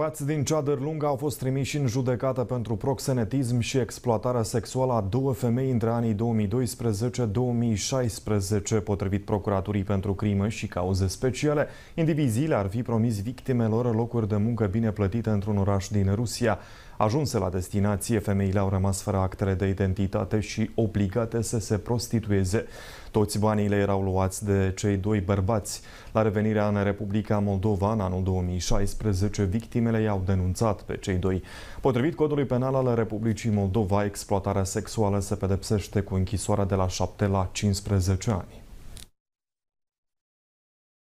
Băieți din lungă au fost trimiși în judecată pentru proxenetism și exploatarea sexuală a două femei între anii 2012-2016. Potrivit Procuraturii pentru Crimă și Cauze Speciale, indivizii le-ar fi promis victimelor locuri de muncă bine plătite într-un oraș din Rusia. Ajunse la destinație, femeile au rămas fără actele de identitate și obligate să se prostitueze. Toți banii le erau luați de cei doi bărbați. La revenirea în Republica Moldova, în anul 2016, victimele i-au denunțat pe cei doi. Potrivit codului penal al Republicii Moldova, exploatarea sexuală se pedepsește cu închisoarea de la 7 la 15 ani.